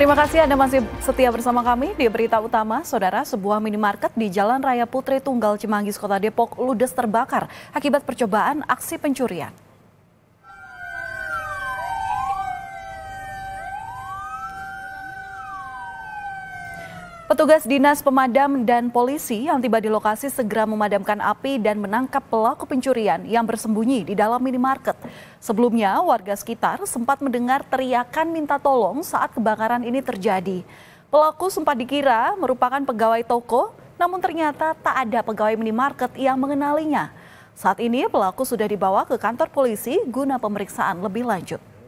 Terima kasih Anda masih setia bersama kami di berita utama. Saudara, sebuah minimarket di Jalan Raya Putri Tunggal Cimanggis, Kota Depok, ludes terbakar akibat percobaan aksi pencurian. Petugas dinas pemadam dan polisi yang tiba di lokasi segera memadamkan api dan menangkap pelaku pencurian yang bersembunyi di dalam minimarket. Sebelumnya, warga sekitar sempat mendengar teriakan minta tolong saat kebakaran ini terjadi. Pelaku sempat dikira merupakan pegawai toko, namun ternyata tak ada pegawai minimarket yang mengenalinya. Saat ini pelaku sudah dibawa ke kantor polisi guna pemeriksaan lebih lanjut.